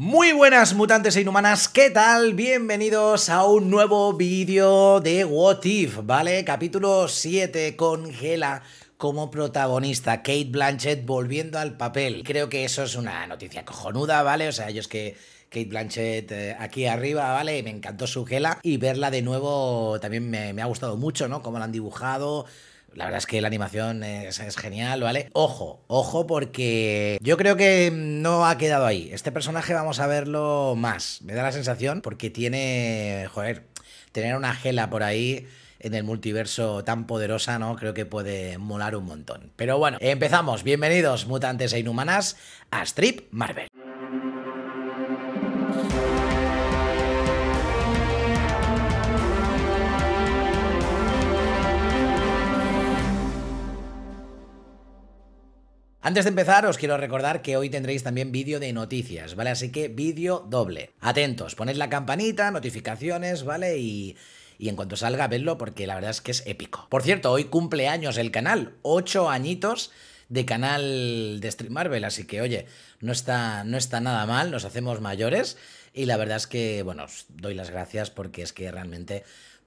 Muy buenas mutantes e inhumanas, ¿qué tal? Bienvenidos a un nuevo vídeo de What If, ¿vale? Capítulo 7 con Gela como protagonista, Kate Blanchett volviendo al papel. Creo que eso es una noticia cojonuda, ¿vale? O sea, yo es que Kate Blanchett eh, aquí arriba, ¿vale? Me encantó su Gela y verla de nuevo también me, ha gustado mucho, ¿no? Como la han dibujado, la verdad es que la animación es, genial, ¿vale? Ojo, ojo, porque yo creo que no ha quedado ahí. Este personaje vamos a verlo más. Me da la sensación porque tiene, joder, tener una gela por ahí en el multiverso tan poderosa, ¿no? Creo que puede molar un montón. Pero bueno, empezamos. Bienvenidos, mutantes e inhumanas, a Strip Marvel. Antes de empezar, os quiero recordar que hoy tendréis también vídeo de noticias, ¿vale? Así que vídeo doble. Atentos, poned la campanita, notificaciones, ¿vale? Y, y en cuanto salga, vedlo porque la verdad es que es épico. Por cierto, hoy cumple años el canal, Ocho añitos de canal de Street Marvel, así que oye, no está, no está nada mal, nos hacemos mayores y la verdad es que, bueno, os doy las gracias porque es que realmente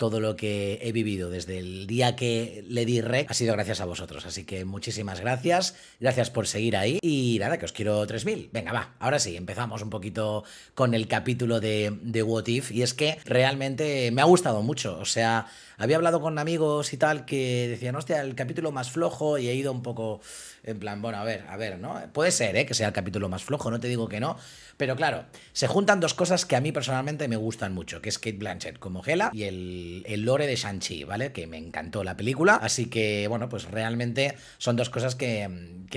todo lo que he vivido desde el día que le di rec ha sido gracias a vosotros. Así que muchísimas gracias. Gracias por seguir ahí. Y nada, que os quiero 3000. Venga, va. Ahora sí, empezamos un poquito con el capítulo de, de What If. Y es que realmente me ha gustado mucho. O sea había hablado con amigos y tal que decían, hostia, el capítulo más flojo y he ido un poco en plan, bueno, a ver, a ver, ¿no? Puede ser, ¿eh? Que sea el capítulo más flojo, no te digo que no, pero claro, se juntan dos cosas que a mí personalmente me gustan mucho, que es Kate Blanchett como Gela y el, lore de Shang-Chi, ¿vale? Que me encantó la película, así que, bueno, pues realmente son dos cosas que,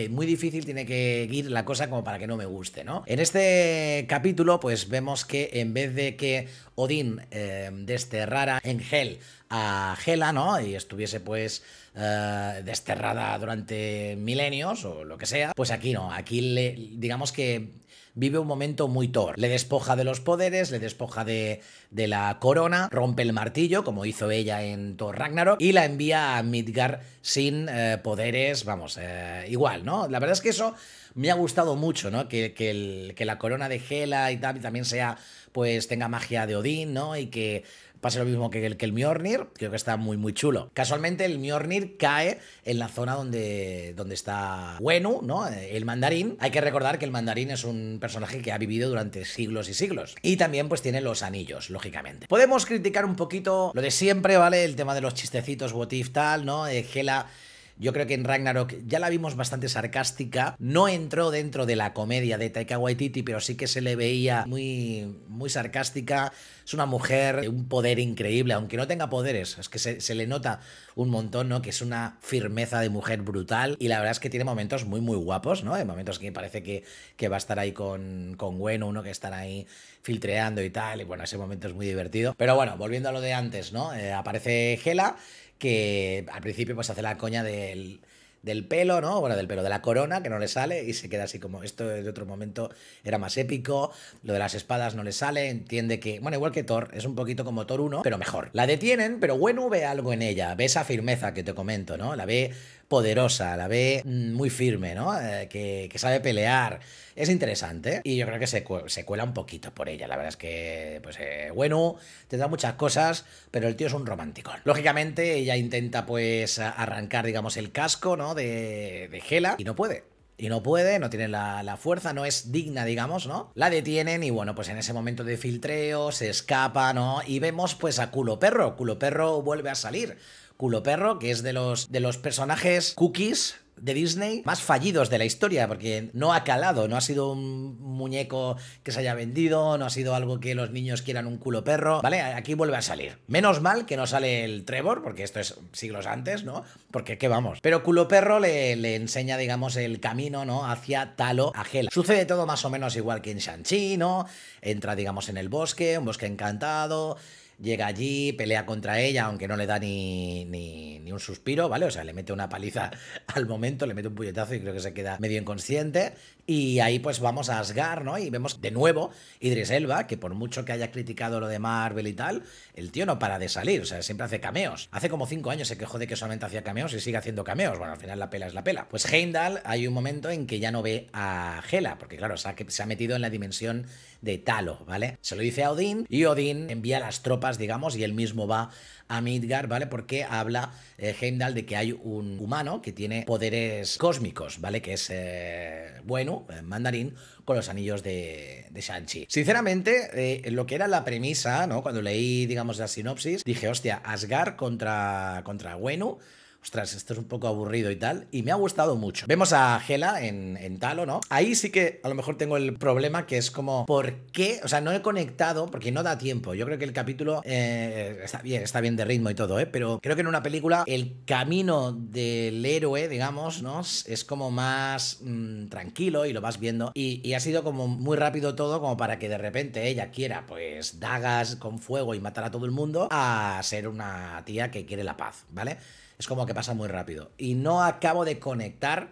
muy difícil tiene que ir la cosa como para que no me guste, ¿no? En este capítulo, pues vemos que en vez de que Odín eh, desterrara en gel a Gela, ¿no? Y estuviese pues eh, desterrada durante milenios o lo que sea, pues aquí no, aquí le, digamos que vive un momento muy Thor. Le despoja de los poderes, le despoja de, la corona, rompe el martillo, como hizo ella en Thor Ragnarok, y la envía a Midgar sin eh, poderes, vamos, eh, igual, ¿no? La verdad es que eso me ha gustado mucho, ¿no? Que, que, la corona de Hela y tal, también sea, pues tenga magia de Odín, ¿no? Y que pase lo mismo que el, que Mjornir, creo que está muy, muy chulo. Casualmente, el Mjornir cae en la zona donde, donde está Wenu, ¿no? Eh, el mandarín. Hay que recordar que el mandarín es un personaje que ha vivido durante siglos y siglos. Y también, pues, tiene los anillos, lógicamente. Podemos criticar un poquito lo de siempre, ¿vale? El tema de los chistecitos, Wotif, tal, ¿no? Gela eh, yo creo que en Ragnarok ya la vimos bastante sarcástica. No entró dentro de la comedia de Taika Waititi, pero sí que se le veía muy, muy sarcástica. Es una mujer de un poder increíble, aunque no tenga poderes. Es que se, le nota un montón, ¿no? Que es una firmeza de mujer brutal. Y la verdad es que tiene momentos muy, muy guapos, ¿no? Hay momentos que parece que, va a estar ahí con, con Gwen o uno que están ahí filtreando y tal. Y bueno, ese momento es muy divertido. Pero bueno, volviendo a lo de antes, ¿no? Eh, aparece Hela que al principio pues hace la coña del, del pelo, ¿no? Bueno, del pelo, de la corona, que no le sale, y se queda así como, esto de otro momento era más épico, lo de las espadas no le sale, entiende que, bueno, igual que Thor, es un poquito como Thor 1, pero mejor. La detienen, pero bueno ve algo en ella, ve esa firmeza que te comento, ¿no? La ve poderosa, la ve mm, muy firme, ¿no? Eh, que, sabe pelear. Es interesante y yo creo que se, cuela un poquito por ella. La verdad es que, pues, eh, bueno, te da muchas cosas, pero el tío es un romántico Lógicamente, ella intenta, pues, arrancar, digamos, el casco, ¿no? De, de Gela y no puede y no puede, no tiene la, la, fuerza, no es digna, digamos, ¿no? La detienen y bueno, pues en ese momento de filtreo se escapa, ¿no? Y vemos pues a culo perro, culo perro vuelve a salir, culo perro, que es de los, de los personajes cookies de Disney más fallidos de la historia, porque no ha calado, no ha sido un muñeco que se haya vendido, no ha sido algo que los niños quieran un culo perro, ¿vale? Aquí vuelve a salir. Menos mal que no sale el Trevor, porque esto es siglos antes, ¿no? Porque qué vamos. Pero culo perro le, enseña, digamos, el camino, ¿no? Hacia Talo a Gela. Sucede todo más o menos igual que en Shang-Chi, ¿no? Entra, digamos, en el bosque, un bosque encantado llega allí, pelea contra ella, aunque no le da ni, ni, un suspiro, ¿vale? O sea, le mete una paliza al momento, le mete un puñetazo y creo que se queda medio inconsciente. Y ahí pues vamos a Asgar ¿no? Y vemos de nuevo Idris Elba, que por mucho que haya criticado lo de Marvel y tal, el tío no para de salir, o sea, siempre hace cameos. Hace como cinco años se quejó de que solamente hacía cameos y sigue haciendo cameos. Bueno, al final la pela es la pela. Pues Heimdall hay un momento en que ya no ve a Hela, porque claro, se ha, se ha metido en la dimensión de Talo, ¿vale? Se lo dice a Odín y Odín envía las tropas digamos, y él mismo va a Midgar, ¿vale? Porque habla eh, Heimdall de que hay un humano que tiene poderes cósmicos, ¿vale? Que es eh, bueno, eh, mandarín, con los anillos de, Shang-Chi. Sinceramente, lo que era la premisa, ¿no? Cuando leí, digamos, la sinopsis, dije, hostia, Asgard contra, contra Wenu ostras, esto es un poco aburrido y tal, y me ha gustado mucho. Vemos a Gela en, en Talo, ¿no? Ahí sí que a lo mejor tengo el problema que es como, ¿por qué? O sea, no he conectado, porque no da tiempo. Yo creo que el capítulo eh, está bien, está bien de ritmo y todo, ¿eh? Pero creo que en una película el camino del héroe, digamos, ¿no? Es como más mm, tranquilo y lo vas viendo. Y, y ha sido como muy rápido todo, como para que de repente ella quiera, pues, dagas con fuego y matar a todo el mundo, a ser una tía que quiere la paz, ¿vale? es como que pasa muy rápido. Y no acabo de conectar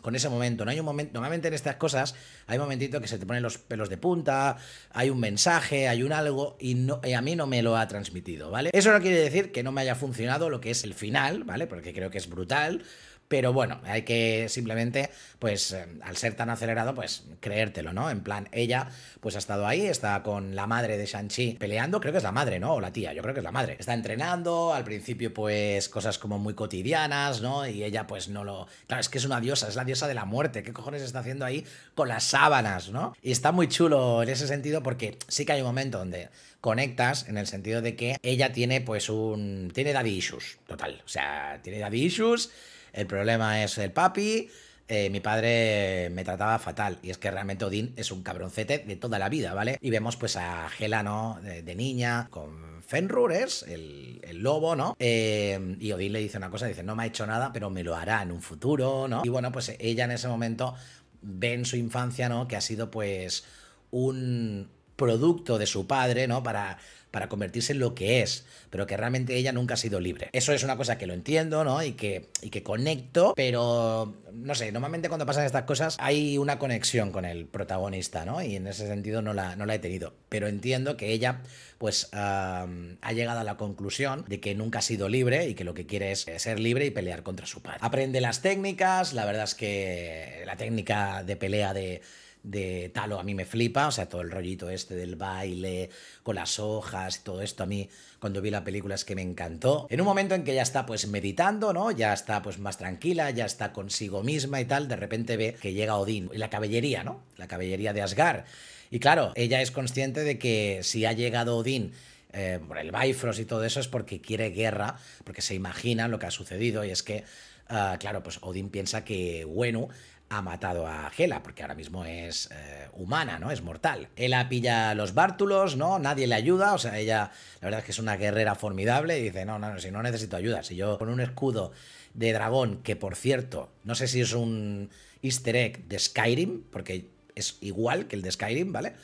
con ese momento. No hay un momento. Normalmente en estas cosas hay un momentito que se te ponen los pelos de punta, hay un mensaje, hay un algo, y, no, a mí no me lo ha transmitido, ¿vale? Eso no quiere decir que no me haya funcionado lo que es el final, ¿vale? Porque creo que es brutal. Pero bueno, hay que simplemente, pues eh, al ser tan acelerado, pues creértelo, ¿no? En plan, ella pues ha estado ahí, está con la madre de Shang-Chi peleando, creo que es la madre, ¿no? O la tía, yo creo que es la madre. Está entrenando, al principio pues cosas como muy cotidianas, ¿no? Y ella pues no lo... Claro, es que es una diosa, es la diosa de la muerte, ¿qué cojones está haciendo ahí con las sábanas, ¿no? Y está muy chulo en ese sentido porque sí que hay un momento donde conectas en el sentido de que ella tiene pues un... tiene daddy issues, total. O sea, tiene daddy issues el problema es el papi. Eh, mi padre me trataba fatal. Y es que realmente Odín es un cabroncete de toda la vida, ¿vale? Y vemos pues a Gela, ¿no? De, niña, con Fenrures el, lobo, ¿no? Eh, y Odín le dice una cosa, dice, no me ha hecho nada, pero me lo hará en un futuro, ¿no? Y bueno, pues ella en ese momento ve en su infancia, ¿no? Que ha sido pues un, producto de su padre, ¿no? Para, para convertirse en lo que es, pero que realmente ella nunca ha sido libre. Eso es una cosa que lo entiendo, ¿no? Y que, y que conecto, pero no sé, normalmente cuando pasan estas cosas hay una conexión con el protagonista, ¿no? Y en ese sentido no la, no la he tenido, pero entiendo que ella pues ha llegado a la conclusión de que nunca ha sido libre y que lo que quiere es ser libre y pelear contra su padre. Aprende las técnicas, la verdad es que la técnica de pelea de de talo, a mí me flipa, o sea, todo el rollito este del baile con las hojas, todo esto a mí cuando vi la película es que me encantó. En un momento en que ya está pues meditando, ¿no? Ya está pues más tranquila, ya está consigo misma y tal, de repente ve que llega Odín y la caballería, ¿no? La caballería de Asgard. Y claro, ella es consciente de que si ha llegado Odín eh, por el Bifrost y todo eso es porque quiere guerra, porque se imagina lo que ha sucedido y es que, ah, claro, pues Odín piensa que Wenu ha matado a Hela, porque ahora mismo es eh, humana, ¿no? Es mortal. Hela pilla los bártulos, ¿no? Nadie le ayuda, o sea, ella la verdad es que es una guerrera formidable y dice, no, no, no, si no necesito ayuda, si yo con un escudo de dragón, que por cierto, no sé si es un easter egg de Skyrim, porque es igual que el de Skyrim, ¿vale?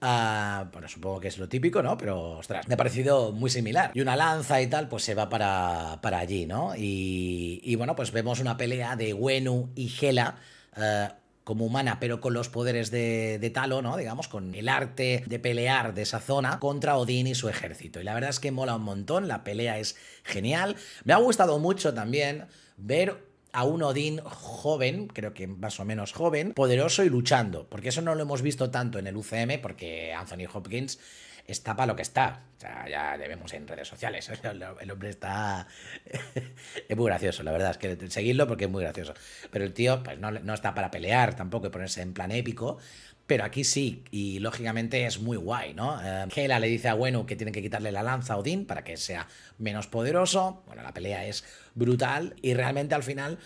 Ah, bueno, supongo que es lo típico, ¿no? Pero, ostras, me ha parecido muy similar. Y una lanza y tal, pues se va para, para allí, ¿no? Y, bueno, pues vemos una pelea de Wenu y Hela, eh, como humana, pero con los poderes de, de, Talo, ¿no? Digamos, con el arte de pelear de esa zona contra Odín y su ejército. Y la verdad es que mola un montón, la pelea es genial. Me ha gustado mucho también ver a un Odín joven, creo que más o menos joven, poderoso y luchando, porque eso no lo hemos visto tanto en el UCM, porque Anthony Hopkins está para lo que está. O sea, ya le vemos en redes sociales. El hombre está. es muy gracioso, la verdad. Es que seguirlo porque es muy gracioso. Pero el tío, pues no, no está para pelear tampoco y ponerse en plan épico. Pero aquí sí, y lógicamente es muy guay, ¿no? Eh, Hela le dice a Wenu que tiene que quitarle la lanza a Odín para que sea menos poderoso. Bueno, la pelea es brutal y realmente al final,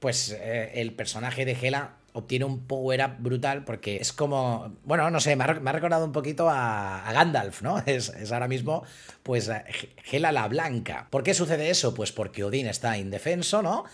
pues eh, el personaje de Hela obtiene un power-up brutal porque es como, bueno, no sé, me ha, recordado un poquito a, Gandalf, ¿no? Es, ahora mismo, pues, eh, Hela la Blanca. ¿Por qué sucede eso? Pues porque Odín está indefenso, ¿no?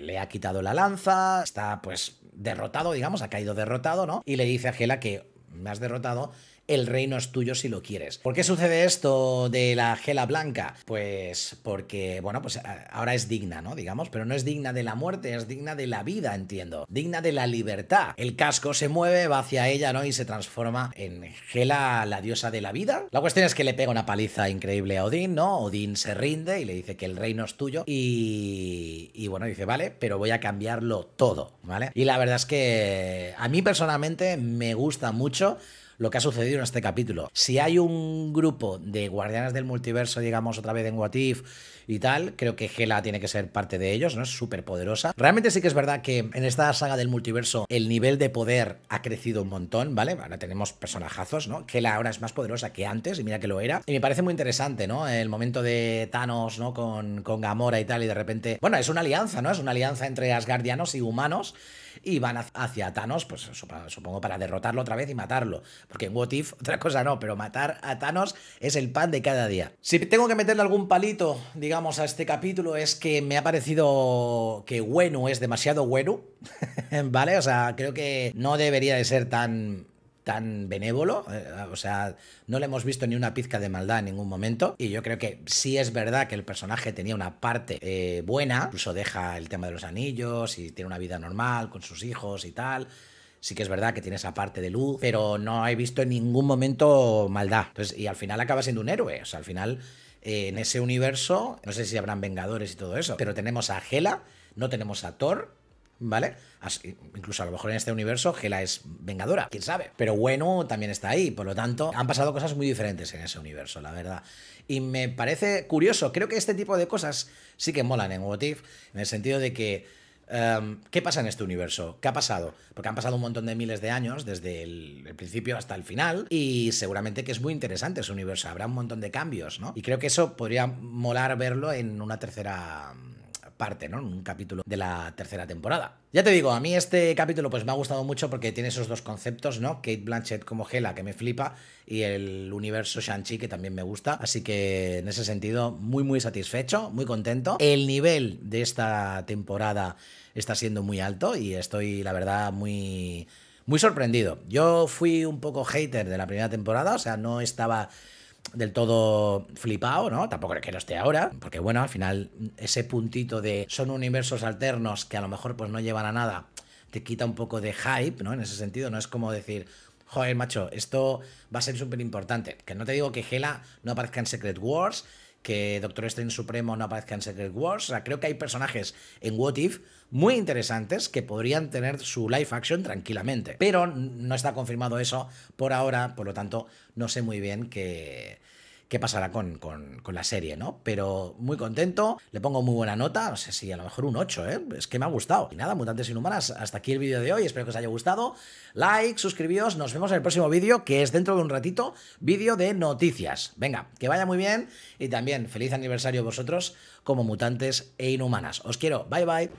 le ha quitado la lanza, está, pues, derrotado, digamos, ha caído derrotado, ¿no? Y le dice a Gela que me has derrotado, el reino es tuyo si lo quieres. ¿Por qué sucede esto de la gela blanca? Pues porque, bueno, pues eh, ahora es digna, ¿no? Digamos, pero no es digna de la muerte, es digna de la vida, entiendo. Digna de la libertad. El casco se mueve, va hacia ella, ¿no? Y se transforma en Gela, la diosa de la vida. La cuestión es que le pega una paliza increíble a Odín, ¿no? Odín se rinde y le dice que el reino es tuyo y, y bueno, dice, vale, pero voy a cambiarlo todo, ¿vale? Y la verdad es que a mí personalmente me gusta mucho lo que ha sucedido en este capítulo. Si hay un grupo de guardianes del multiverso, digamos, otra vez en What y tal, creo que Gela tiene que ser parte de ellos, ¿no? Es súper poderosa. Realmente sí que es verdad que en esta saga del multiverso el nivel de poder ha crecido un montón, ¿vale? Ahora tenemos personajazos, ¿no? Gela ahora es más poderosa que antes, y mira que lo era. Y me parece muy interesante, ¿no? El momento de Thanos, ¿no? Con, con Gamora y tal, y de repente... Bueno, es una alianza, ¿no? Es una alianza entre asgardianos y humanos y van hacia Thanos, pues supongo para derrotarlo otra vez y matarlo. Porque en What If, otra cosa no, pero matar a Thanos es el pan de cada día. Si tengo que meterle algún palito, digamos, a este capítulo, es que me ha parecido que bueno es demasiado bueno, ¿vale? O sea, creo que no debería de ser tan tan benévolo, eh, o sea, no le hemos visto ni una pizca de maldad en ningún momento, y yo creo que sí es verdad que el personaje tenía una parte eh, buena, incluso deja el tema de los anillos y tiene una vida normal con sus hijos y tal, Sí que es verdad que tiene esa parte de luz, pero no he visto en ningún momento maldad. y al final acaba siendo un héroe. O sea, al final, eh, en ese universo, no sé si habrán Vengadores y todo eso, pero tenemos a Hela, no tenemos a Thor, ¿vale? incluso a lo mejor en este universo Gela es vengadora, quién sabe. Pero bueno, también está ahí, por lo tanto, han pasado cosas muy diferentes en ese universo, la verdad. Y me parece curioso, creo que este tipo de cosas sí que molan en What en el sentido de que Em, ¿Qué pasa en este universo? ¿Qué ha pasado? Porque han pasado un montón de miles de años, desde el, el, principio hasta el final, y seguramente que es muy interesante ese universo. Habrá un montón de cambios, ¿no? Y creo que eso podría molar verlo en una tercera parte, ¿no? un capítulo de la tercera temporada. Ya te digo, a mí este capítulo pues me ha gustado mucho porque tiene esos dos conceptos, ¿no? Kate Blanchett como Hela, que me flipa, y el universo Shang-Chi, que también me gusta. Así que en ese sentido, muy, muy satisfecho, muy contento. El nivel de esta temporada está siendo muy alto y estoy, la verdad, muy muy sorprendido. Yo fui un poco hater de la primera temporada, o sea, no estaba del todo flipado, ¿no? Tampoco es que lo esté ahora, porque bueno, al final ese puntito de son universos alternos que a lo mejor pues no llevan a nada, te quita un poco de hype, ¿no? En ese sentido, no es como decir, joder, macho, esto va a ser súper importante. Que no te digo que Gela no aparezca en Secret Wars, que Doctor Strange Supremo no aparezca en Secret Wars. creo que hay personajes en What If muy interesantes que podrían tener su live action tranquilamente. Pero no está confirmado eso por ahora, por lo tanto, no sé muy bien qué qué pasará con, la serie, ¿no? Pero muy contento, le pongo muy buena nota, no sé si a lo mejor un 8, ¿eh? Es que me ha gustado. Y nada, mutantes inhumanas, hasta aquí el vídeo de hoy, espero que os haya gustado. Like, suscribíos, nos vemos en el próximo vídeo, que es dentro de un ratito, vídeo de noticias. Venga, que vaya muy bien y también feliz aniversario vosotros como mutantes e inhumanas. Os quiero, bye bye.